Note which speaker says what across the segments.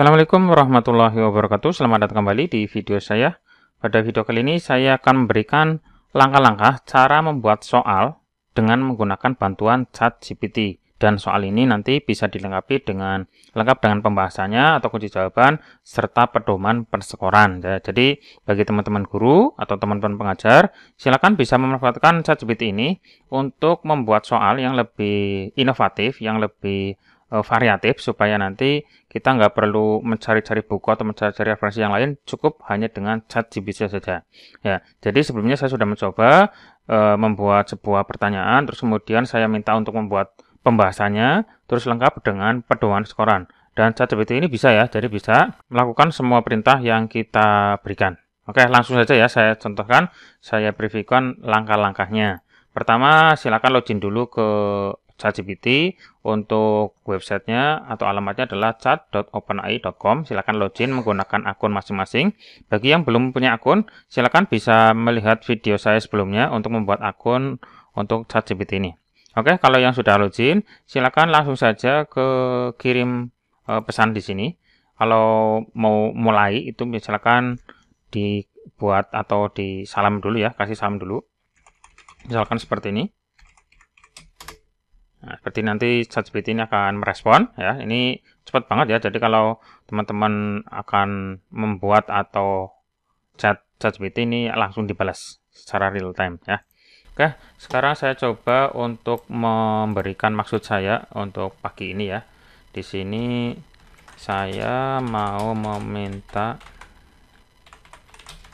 Speaker 1: Assalamualaikum warahmatullahi wabarakatuh. Selamat datang kembali di video saya. Pada video kali ini saya akan memberikan langkah-langkah cara membuat soal dengan menggunakan bantuan chat GPT. Dan soal ini nanti bisa dilengkapi dengan lengkap dengan pembahasannya atau kunci jawaban serta pedoman perskoran. Ya. jadi bagi teman-teman guru atau teman-teman pengajar silakan bisa memanfaatkan chat GPT ini untuk membuat soal yang lebih inovatif, yang lebih Eh, variatif supaya nanti kita nggak perlu mencari-cari buku atau mencari-cari referensi yang lain cukup hanya dengan chat GPT saja ya jadi sebelumnya saya sudah mencoba uh, membuat sebuah pertanyaan terus kemudian saya minta untuk membuat pembahasannya terus lengkap dengan pedoman skoran dan chat GPT ini bisa ya jadi bisa melakukan semua perintah yang kita berikan Oke, langsung saja ya saya contohkan, saya berikan langkah-langkahnya. Pertama, silakan login dulu ke ChatGPT untuk websitenya atau alamatnya adalah chat.openai.com silakan login menggunakan akun masing-masing bagi yang belum punya akun silakan bisa melihat video saya sebelumnya untuk membuat akun untuk ChatGPT ini oke kalau yang sudah login silakan langsung saja ke kirim eh, pesan di sini kalau mau mulai itu ya silakan dibuat atau disalam dulu ya kasih salam dulu misalkan seperti ini Nah, seperti nanti ChatGPT ini akan merespon ya. Ini cepat banget ya. Jadi kalau teman-teman akan membuat atau chat ChatGPT ini langsung dibalas secara real time ya. Oke, sekarang saya coba untuk memberikan maksud saya untuk pagi ini ya. Di sini saya mau meminta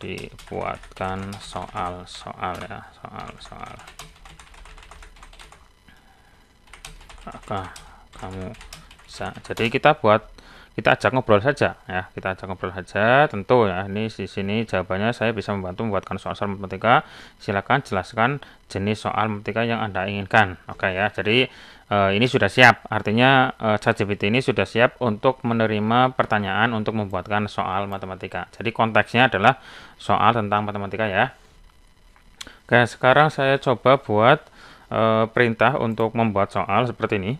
Speaker 1: dibuatkan soal-soal ya, soal-soal. apakah kamu bisa jadi kita buat kita ajak ngobrol saja ya kita ajak ngobrol saja tentu ya ini di sini jawabannya saya bisa membantu membuatkan soal-soal matematika silakan jelaskan jenis soal matematika yang anda inginkan oke ya jadi eh, ini sudah siap artinya uh, ChatGPT ini sudah siap untuk menerima pertanyaan untuk membuatkan soal matematika jadi konteksnya adalah soal tentang matematika ya oke sekarang saya coba buat e, perintah untuk membuat soal seperti ini.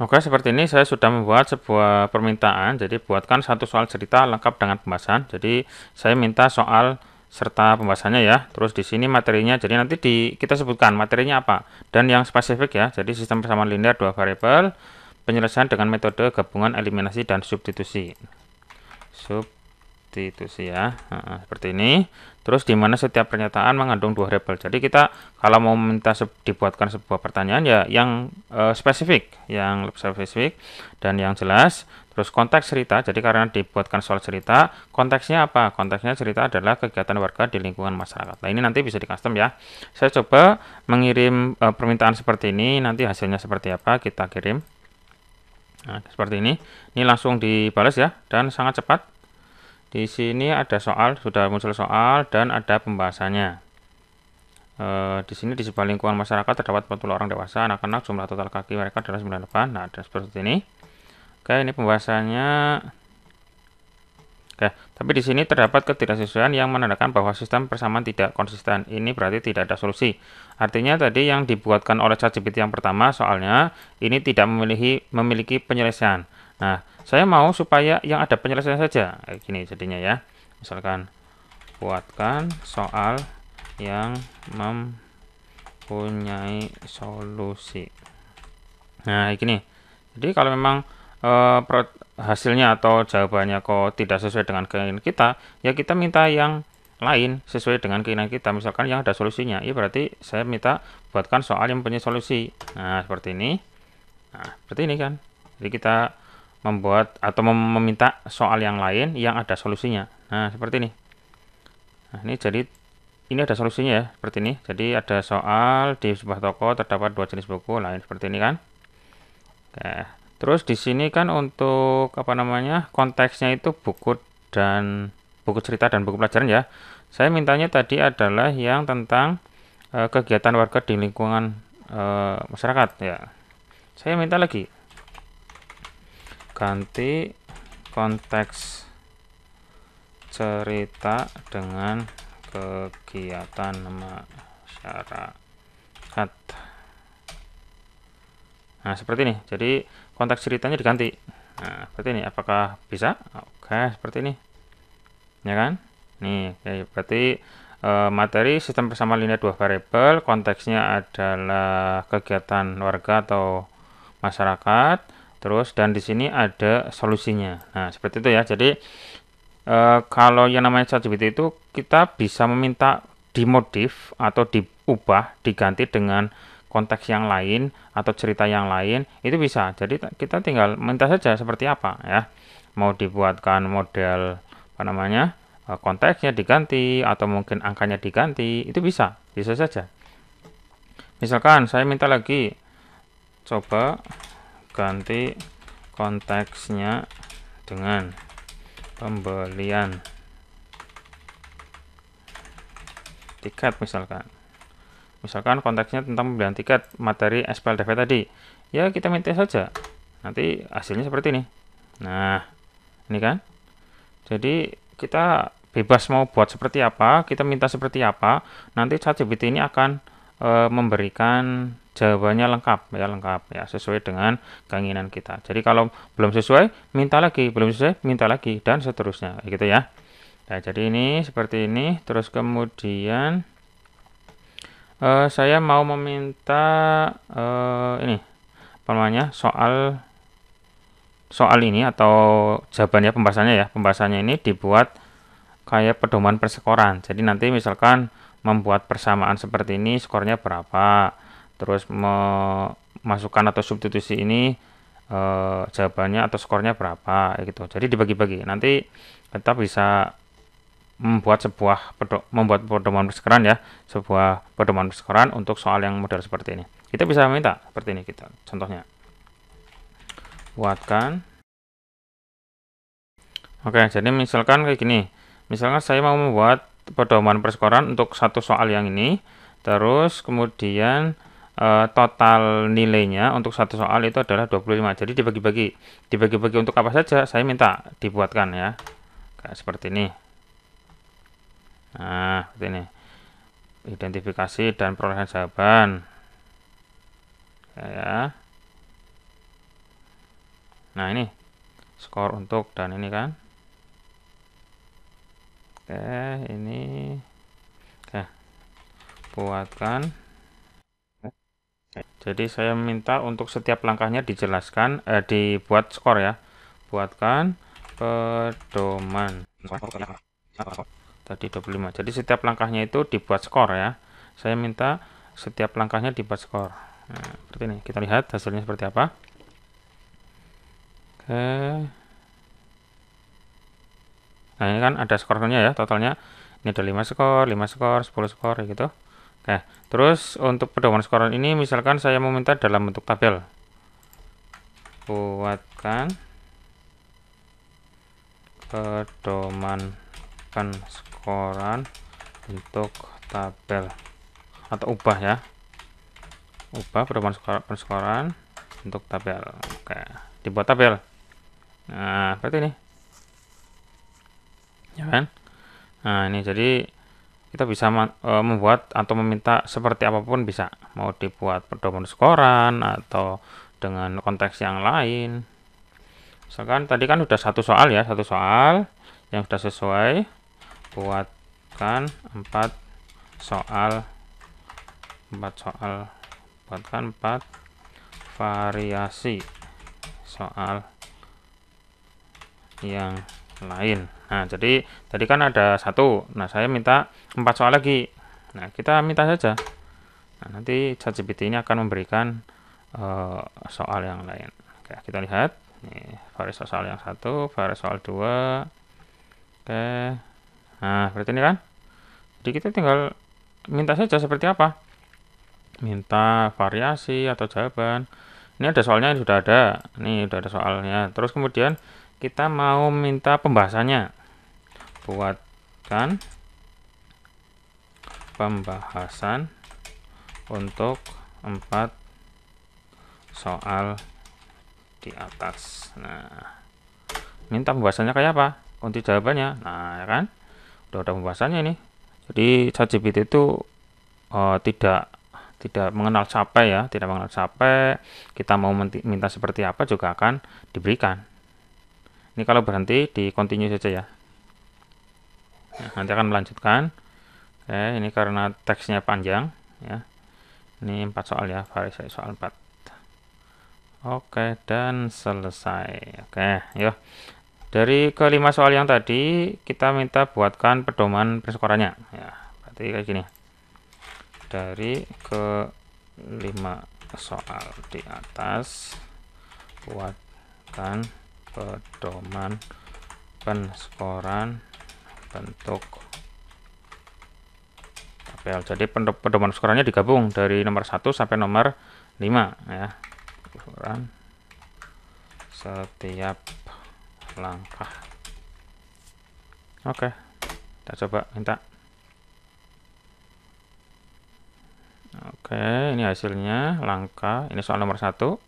Speaker 1: Oke, seperti ini saya sudah membuat sebuah permintaan. Jadi, buatkan satu soal cerita lengkap dengan pembahasan. Jadi, saya minta soal serta pembahasannya ya. Terus di sini materinya. Jadi, nanti di kita sebutkan materinya apa dan yang spesifik ya. Jadi, sistem persamaan linear dua variabel, penyelesaian dengan metode gabungan eliminasi dan substitusi. Sub seperti itu sih ya nah, seperti ini terus dimana setiap pernyataan mengandung dua variabel jadi kita kalau mau minta se dibuatkan sebuah pertanyaan ya yang uh, spesifik yang lebih spesifik dan yang jelas terus konteks cerita jadi karena dibuatkan soal cerita konteksnya apa konteksnya cerita adalah kegiatan warga di lingkungan masyarakat nah ini nanti bisa di custom ya saya coba mengirim uh, permintaan seperti ini nanti hasilnya seperti apa kita kirim nah, seperti ini ini langsung dibalas ya dan sangat cepat di sini ada soal, sudah muncul soal dan ada pembahasannya. E, di sini di sebuah lingkungan masyarakat terdapat 40 orang dewasa, anak-anak, jumlah total kaki mereka adalah 98. Nah, ada seperti ini. Oke, ini pembahasannya. Oke, tapi di sini terdapat ketidaksesuaian yang menandakan bahwa sistem persamaan tidak konsisten. Ini berarti tidak ada solusi. Artinya tadi yang dibuatkan oleh ChatGPT yang pertama soalnya ini tidak memiliki memiliki penyelesaian. Nah, saya mau supaya yang ada penyelesaian saja. Kayak gini jadinya ya. Misalkan buatkan soal yang mempunyai solusi. Nah, kayak gini. Jadi kalau memang eh, hasilnya atau jawabannya kok tidak sesuai dengan keinginan kita, ya kita minta yang lain sesuai dengan keinginan kita. Misalkan yang ada solusinya, ya berarti saya minta buatkan soal yang punya solusi. Nah, seperti ini. Nah, seperti ini kan. Jadi kita membuat atau meminta soal yang lain yang ada solusinya. Nah, seperti ini. Nah, ini jadi ini ada solusinya ya, seperti ini. Jadi ada soal di sebuah toko terdapat dua jenis buku lain seperti ini kan. Oke. Terus di sini kan untuk apa namanya? konteksnya itu buku dan buku cerita dan buku pelajaran ya. Saya mintanya tadi adalah yang tentang e, kegiatan warga di lingkungan e, masyarakat ya. Saya minta lagi ganti konteks cerita dengan kegiatan masyarakat nah seperti ini jadi konteks ceritanya diganti nah seperti ini apakah bisa oke seperti ini ya kan nih ya, berarti e, materi sistem persamaan linear dua variabel konteksnya adalah kegiatan warga atau masyarakat terus dan di sini ada solusinya nah seperti itu ya jadi e, kalau yang namanya ChatGPT itu kita bisa meminta dimodif atau diubah diganti dengan konteks yang lain atau cerita yang lain itu bisa jadi kita tinggal minta saja seperti apa ya mau dibuatkan model apa namanya eh, konteksnya diganti atau mungkin angkanya diganti itu bisa bisa saja misalkan saya minta lagi coba ganti konteksnya dengan pembelian tiket misalkan misalkan konteksnya tentang pembelian tiket materi SPLDV tadi ya kita minta saja nanti hasilnya seperti ini nah ini kan jadi kita bebas mau buat seperti apa kita minta seperti apa nanti ChatGPT ini akan e, memberikan jawabannya lengkap ya lengkap ya sesuai dengan keinginan kita. Jadi kalau belum sesuai minta lagi, belum sesuai minta lagi dan seterusnya gitu ya. Nah, jadi ini seperti ini terus kemudian e, saya mau meminta e, ini apa namanya soal soal ini atau jawabannya pembahasannya ya pembahasannya ini dibuat kayak pedoman persekoran jadi nanti misalkan membuat persamaan seperti ini skornya berapa terus memasukkan atau substitusi ini e, jawabannya atau skornya berapa gitu jadi dibagi-bagi nanti kita bisa membuat sebuah pedo, membuat pedoman persekeran ya sebuah pedoman persekeran untuk soal yang model seperti ini kita bisa minta seperti ini kita contohnya buatkan oke jadi misalkan kayak gini misalkan saya mau membuat pedoman perskoran untuk satu soal yang ini. Terus kemudian uh, total nilainya untuk satu soal itu adalah 25. Jadi dibagi-bagi. Dibagi-bagi untuk apa saja saya minta dibuatkan ya. Kayak seperti ini. Nah, seperti ini. Identifikasi dan perolehan jawaban. ya. Nah, ini skor untuk dan ini kan oke eh, ini nah, buatkan jadi saya minta untuk setiap langkahnya dijelaskan eh, dibuat skor ya buatkan pedoman tadi 25 jadi setiap langkahnya itu dibuat skor ya saya minta setiap langkahnya dibuat skor nah, seperti ini kita lihat hasilnya seperti apa oke Nah ini kan ada skornya ya totalnya. Ini ada 5 skor, 5 skor, 10 skor gitu. Oke. terus untuk pedoman skor ini misalkan saya meminta dalam bentuk tabel. Buatkan pedoman skoran untuk tabel atau ubah ya. Ubah pedoman skoran untuk tabel. Oke, dibuat tabel. Nah, seperti ini ya kan? Nah, ini jadi kita bisa e, membuat atau meminta seperti apapun bisa, mau dibuat pedoman skoran atau dengan konteks yang lain. Misalkan tadi kan sudah satu soal ya, satu soal yang sudah sesuai buatkan empat soal empat soal buatkan empat variasi soal yang lain. Nah, jadi tadi kan ada satu. Nah, saya minta empat soal lagi. Nah, kita minta saja. Nah, nanti ChatGPT ini akan memberikan uh, soal yang lain. Oke, kita lihat. Nih, varis soal yang satu, varis soal dua. Oke. Nah, seperti ini kan. Jadi kita tinggal minta saja seperti apa. Minta variasi atau jawaban. Ini ada soalnya sudah ada. Ini sudah ada soalnya. Terus kemudian kita mau minta pembahasannya buatkan pembahasan untuk empat soal di atas nah minta pembahasannya kayak apa untuk jawabannya nah ya kan udah ada pembahasannya ini jadi ChatGPT itu uh, tidak tidak mengenal capek ya tidak mengenal capek kita mau minta seperti apa juga akan diberikan ini kalau berhenti di continue saja ya. Nah, nanti akan melanjutkan. Oke, ini karena teksnya panjang ya. Ini empat soal ya, variasi soal 4. Oke, dan selesai. Oke, ya Dari kelima soal yang tadi, kita minta buatkan pedoman perskorannya. Ya, berarti kayak gini. Dari ke lima soal di atas, buatkan pedoman penskoran bentuk tabel. Jadi pedoman skorannya digabung dari nomor 1 sampai nomor 5 ya. Ukuran setiap langkah. Oke. Kita coba minta. Oke, ini hasilnya langkah. Ini soal nomor 1.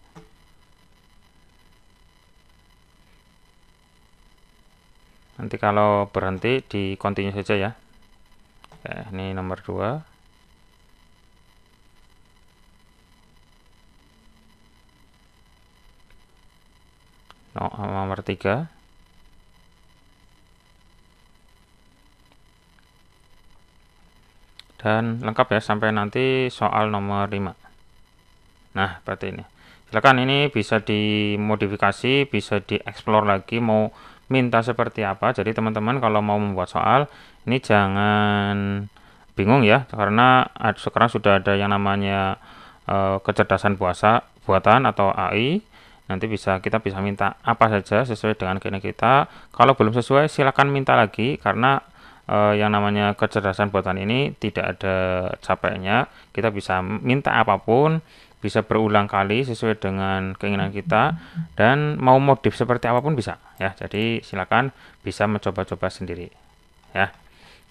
Speaker 1: nanti kalau berhenti di continue saja ya Oke, ini nomor 2 no, nomor 3 dan lengkap ya sampai nanti soal nomor 5 nah seperti ini silakan ini bisa dimodifikasi bisa dieksplor lagi mau minta seperti apa. Jadi teman-teman kalau mau membuat soal ini jangan bingung ya karena sekarang sudah ada yang namanya uh, kecerdasan puasa buatan atau AI. Nanti bisa kita bisa minta apa saja sesuai dengan keinginan kita. Kalau belum sesuai silakan minta lagi karena uh, yang namanya kecerdasan buatan ini tidak ada capeknya. Kita bisa minta apapun bisa berulang kali sesuai dengan keinginan kita dan mau modif seperti apapun bisa ya jadi silakan bisa mencoba-coba sendiri ya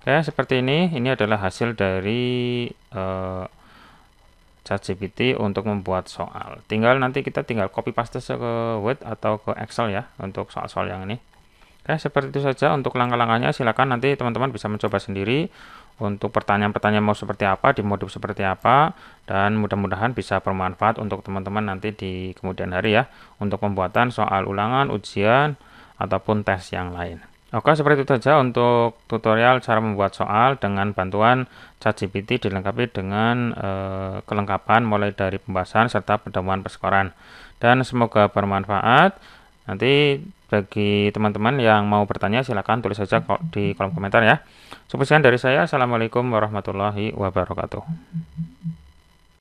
Speaker 1: oke seperti ini ini adalah hasil dari uh, ChatGPT untuk membuat soal tinggal nanti kita tinggal copy paste ke Word atau ke Excel ya untuk soal-soal yang ini oke seperti itu saja untuk langkah-langkahnya silakan nanti teman-teman bisa mencoba sendiri untuk pertanyaan-pertanyaan mau seperti apa, di modul seperti apa, dan mudah-mudahan bisa bermanfaat untuk teman-teman nanti di kemudian hari ya, untuk pembuatan soal ulangan, ujian, ataupun tes yang lain. Oke, seperti itu saja untuk tutorial cara membuat soal dengan bantuan ChatGPT dilengkapi dengan e, kelengkapan mulai dari pembahasan serta pedoman perskoran. Dan semoga bermanfaat. Nanti bagi teman-teman yang mau bertanya, silahkan tulis saja di kolom komentar ya. Sekian dari saya. Assalamualaikum warahmatullahi wabarakatuh.